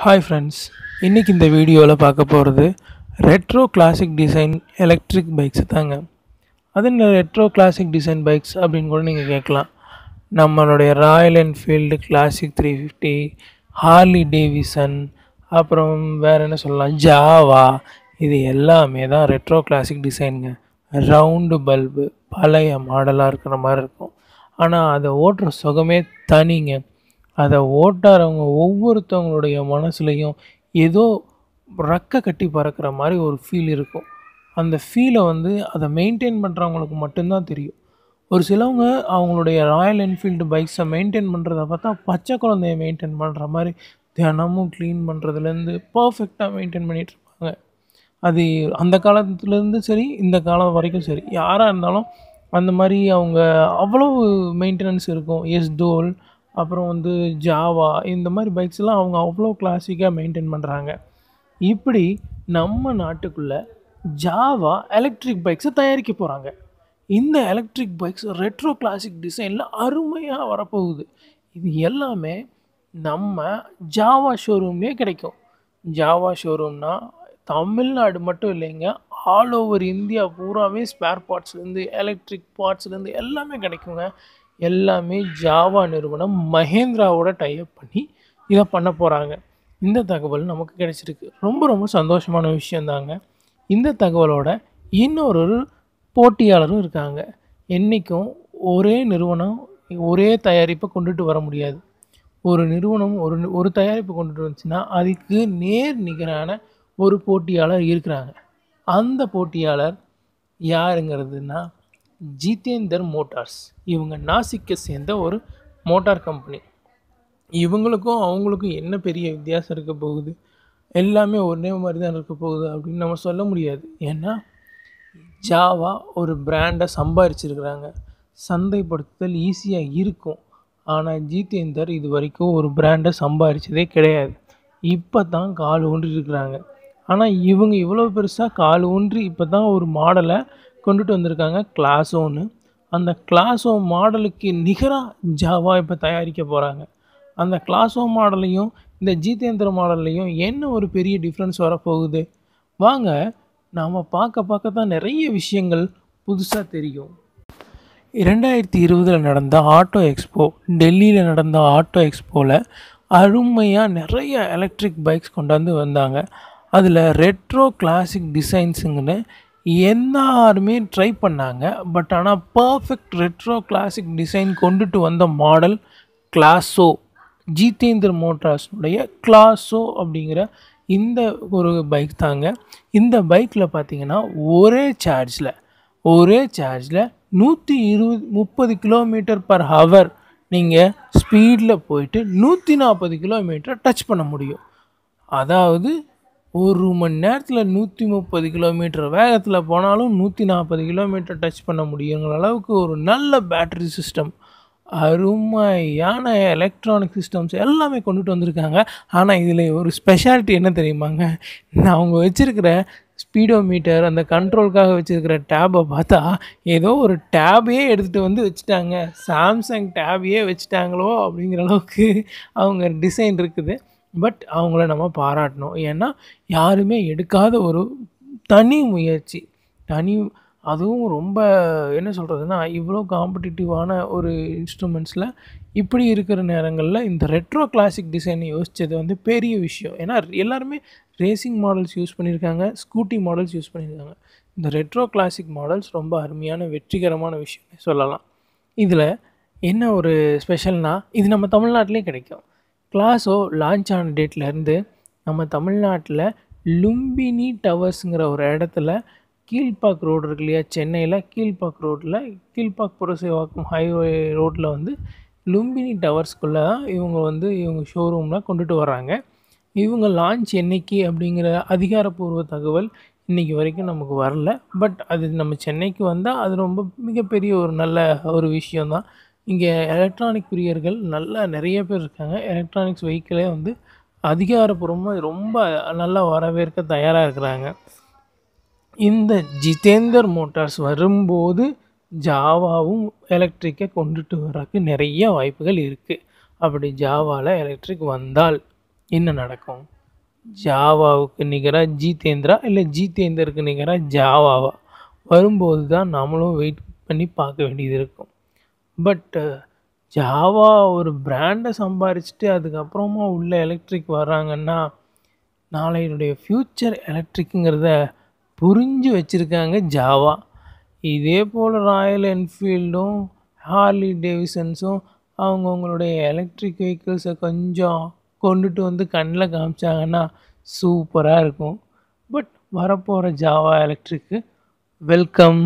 hi friends இன்றைக்கி இந்த வீடியோவில் பார்க்க போகிறது retro classic design electric bikes தாங்க அது என்ன ரெட்ரோ கிளாசிக் டிசைன் பைக்ஸ் அப்படின்னு கூட நீங்கள் கேட்கலாம் நம்மளுடைய Royal Enfield classic three fifty Harley Davidson அப்புறம் வேறு என்ன சொல்லலாம் ஜாவா இது எல்லாமே தான் ரெட்ரோ கிளாசிக் டிசைனுங்க ரவுண்டு பல்பு பழைய மாடலாக இருக்கிற மாதிரி இருக்கும் ஆனால் அதை ஓட்டுற சுகமே தனிங்க அதை ஓட்டாரவங்க ஒவ்வொருத்தவங்களுடைய மனசுலையும் ஏதோ ரக்க கட்டி பறக்கிற மாதிரி ஒரு ஃபீல் இருக்கும் அந்த ஃபீலை வந்து அதை மெயின்டைன் பண்ணுறவங்களுக்கு மட்டும்தான் தெரியும் ஒரு சிலவங்க அவங்களுடைய ராயல் என்ஃபீல்டு பைக்ஸை மெயின்டைன் பண்ணுறத பார்த்தா பச்சை குழந்தைய மெயின்டைன் பண்ணுற மாதிரி தினமும் க்ளீன் பண்ணுறதுலேருந்து பர்ஃபெக்டாக மெயின்டைன் பண்ணிகிட்ருப்பாங்க அது அந்த காலத்துலேருந்து சரி இந்த காலம் வரைக்கும் சரி யாராக இருந்தாலும் அந்த மாதிரி அவங்க அவ்வளோ மெயின்டெனன்ஸ் இருக்கும் எஸ் தோல் அப்புறம் வந்து ஜாவா இந்த மாதிரி பைக்ஸ்லாம் அவங்க அவ்வளோ கிளாசிக்காக மெயின்டைன் பண்ணுறாங்க இப்படி நம்ம நாட்டுக்குள்ளே ஜாவா எலக்ட்ரிக் பைக்ஸை தயாரிக்க போகிறாங்க இந்த எலக்ட்ரிக் பைக்ஸ் ரெட்ரோ கிளாசிக் டிசைனில் அருமையாக வரப்போகுது இது எல்லாமே நம்ம ஜாவா ஷோரூம்லேயே கிடைக்கும் ஜாவா ஷோரூம்னா தமிழ்நாடு மட்டும் இல்லைங்க ஆல் ஓவர் இந்தியா பூராவே ஸ்பேர் பார்ட்ஸ்லேருந்து எலக்ட்ரிக் பார்ட்ஸ்லேருந்து எல்லாமே கிடைக்குங்க எல்லாமே ஜாவா நிறுவனம் மஹேந்திராவோட டைப் பண்ணி இதை பண்ண போகிறாங்க இந்த தகவல் நமக்கு கிடைச்சிருக்கு ரொம்ப ரொம்ப சந்தோஷமான விஷயந்தாங்க இந்த தகவலோட இன்னொரு போட்டியாளரும் இருக்காங்க என்றைக்கும் ஒரே நிறுவனம் ஒரே தயாரிப்பை கொண்டுட்டு வர முடியாது ஒரு நிறுவனம் ஒரு ஒரு தயாரிப்பு கொண்டுட்டு வந்துச்சுன்னா அதுக்கு நேர் நிகரான ஒரு போட்டியாளர் இருக்கிறாங்க அந்த போட்டியாளர் யாருங்கிறதுனா ஜிதேந்தர் மோட்டார்ஸ் இவங்க நாசிக்கை சேர்ந்த ஒரு மோட்டார் கம்பெனி இவங்களுக்கும் அவங்களுக்கும் என்ன பெரிய வித்தியாசம் இருக்க போகுது எல்லாமே ஒரே மாதிரி தான் இருக்க போகுது அப்படின்னு நம்ம சொல்ல முடியாது ஏன்னா ஜாவா ஒரு பிராண்டை சம்பாரிச்சிருக்கிறாங்க சந்தைப்படுத்துதல் ஈஸியாக இருக்கும் ஆனால் ஜிதேந்தர் இது வரைக்கும் ஒரு பிராண்டை சம்பாரித்ததே கிடையாது இப்போ தான் கால் ஊன்றிருக்கிறாங்க ஆனால் இவங்க இவ்வளோ பெருசாக கால் ஊன்றி இப்போ தான் ஒரு மாடலை கொண்டுட்டு வந்திருக்காங்க கிளாஸோன்னு அந்த கிளாஸோ மாடலுக்கு நிகராக ஜாவா இப்போ தயாரிக்க போகிறாங்க அந்த கிளாஸோ மாடலையும் இந்த ஜிதேந்திர மாடல்லையும் என்ன ஒரு பெரிய டிஃப்ரென்ஸ் வரப்போகுது வாங்க நாம் பார்க்க பார்க்க தான் நிறைய விஷயங்கள் புதுசாக தெரியும் இரண்டாயிரத்தி இருபதில் நடந்த ஆட்டோ எக்ஸ்போ டெல்லியில் நடந்த ஆட்டோ எக்ஸ்போவில் அருமையாக நிறைய எலக்ட்ரிக் பைக்ஸ் கொண்டாந்து வந்தாங்க அதில் ரெட்ரோ கிளாசிக் டிசைன்ஸுங்கன்னு எல்லாருமே ட்ரை பண்ணாங்க பட் ஆனால் பர்ஃபெக்ட் ரெட்ரோ கிளாசிக் டிசைன் கொண்டுட்டு வந்த மாடல் கிளாஸோ ஜிதேந்திர மோட்டார்ஸ்னுடைய கிளாஸோ அப்படிங்கிற இந்த ஒரு பைக் தாங்க இந்த பைக்கில் பார்த்தீங்கன்னா ஒரே சார்ஜில் ஒரே சார்ஜில் நூற்றி இருபது முப்பது கிலோமீட்டர் பர் ஹவர் நீங்கள் ஸ்பீடில் போயிட்டு நூற்றி நாற்பது கிலோமீட்டரை டச் பண்ண முடியும் அதாவது ஒரு மணி நேரத்தில் நூற்றி முப்பது கிலோமீட்டர் வேகத்தில் போனாலும் நூற்றி நாற்பது கிலோமீட்டர் டச் பண்ண முடியுங்கிற அளவுக்கு ஒரு நல்ல பேட்ரி சிஸ்டம் அருமையான எலக்ட்ரானிக் சிஸ்டம்ஸ் எல்லாமே கொண்டுட்டு வந்திருக்காங்க ஆனால் இதில் ஒரு ஸ்பெஷாலிட்டி என்ன தெரியுமாங்க நான் அவங்க வச்சுருக்கிற ஸ்பீடோ மீட்டர் அந்த கண்ட்ரோலுக்காக வச்சுருக்கிற டேபை பார்த்தா ஏதோ ஒரு டேபையே எடுத்துகிட்டு வந்து வச்சுட்டாங்க சாம்சங் டேபையே வச்சுட்டாங்களோ அப்படிங்கிற அளவுக்கு அவங்க டிசைன் இருக்குது பட் அவங்கள நம்ம பாராட்டணும் ஏன்னா யாருமே எடுக்காத ஒரு தனி முயற்சி தனி அதுவும் ரொம்ப என்ன சொல்கிறதுனா இவ்வளோ காம்படிட்டிவான ஒரு இன்ஸ்ட்ருமெண்ட்ஸில் இப்படி இருக்கிற நேரங்களில் இந்த ரெட்ரோ கிளாசிக் டிசைனை யோசித்தது வந்து பெரிய விஷயம் ஏன்னா எல்லாருமே ரேசிங் மாடல்ஸ் யூஸ் பண்ணியிருக்காங்க ஸ்கூட்டி மாடல்ஸ் யூஸ் பண்ணியிருக்காங்க இந்த ரெட்ரோ கிளாசிக் மாடல்ஸ் ரொம்ப அருமையான வெற்றிகரமான விஷயம் சொல்லலாம் இதில் என்ன ஒரு ஸ்பெஷல்னால் இது நம்ம தமிழ்நாட்டிலே கிடைக்கும் கிளாஸோ லான்ச் ஆன டேட்லேருந்து நம்ம தமிழ்நாட்டில் லும்பினி டவர்ஸுங்கிற ஒரு இடத்துல கீழ்பாக் ரோடு இருக்கு இல்லையா சென்னையில் கீழ்பாக் ரோட்டில் கீழ்பாக் புரசைவாக்கம் ஹைவே ரோட்டில் வந்து லும்பினி டவர்ஸ்குள்ளே தான் இவங்க வந்து இவங்க ஷோரூம்லாம் கொண்டுட்டு வராங்க இவங்க லான்ச் என்னைக்கு அப்படிங்கிற அதிகாரப்பூர்வ தகவல் இன்றைக்கி வரைக்கும் நமக்கு வரல பட் அது நம்ம சென்னைக்கு வந்தால் அது ரொம்ப மிகப்பெரிய ஒரு நல்ல ஒரு விஷயந்தான் இங்கே எலக்ட்ரானிக் பிரியர்கள் நல்லா நிறைய பேர் இருக்காங்க எலக்ட்ரானிக்ஸ் வெஹிக்கிளே வந்து அதிகாரப்பூர்வமாக ரொம்ப நல்லா வரவேற்க தயாராக இருக்கிறாங்க இந்த ஜிதேந்தர் மோட்டார்ஸ் வரும்போது ஜாவாவும் எலக்ட்ரிக்கை கொண்டுட்டு வர்றதுக்கு நிறைய வாய்ப்புகள் இருக்குது அப்படி ஜாவாவில் எலக்ட்ரிக் வந்தால் என்ன நடக்கும் ஜாவாவுக்கு நிகராக ஜிதேந்திரா இல்லை ஜிதேந்தருக்கு நிகராக ஜாவாவா வரும்போது தான் நம்மளும் வெயிட் பண்ணி பார்க்க வேண்டியது இருக்கும் பட் ஜாவா uh, ஒரு பிராண்டை சம்பாரிச்சுட்டு அதுக்கப்புறமா உள்ள எலக்ட்ரிக் வர்றாங்கன்னா நாளையினுடைய ஃப்யூச்சர் எலக்ட்ரிக்குங்கிறத புரிஞ்சு வச்சுருக்காங்க ஜாவா இதே போல் ராயல் என்ஃபீல்டும் ஹார்லி டேவிசன்ஸும் அவங்கவுங்களுடைய எலக்ட்ரிக் வெஹிக்கிள்ஸை கொஞ்சம் கொண்டுட்டு வந்து கண்ணில் காமிச்சாங்கன்னா சூப்பராக இருக்கும் பட் வரப்போகிற ஜாவா எலக்ட்ரிக்கு வெல்கம்